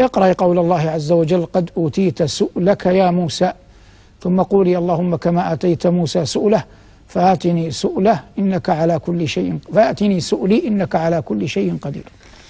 اقرأ قول الله عز وجل قد أوتيت سؤلك يا موسى ثم قولي اللهم كما أتيت موسى سؤله فآتني سؤله إنك على كل شيء فآتني سؤلي إنك على كل شيء قدير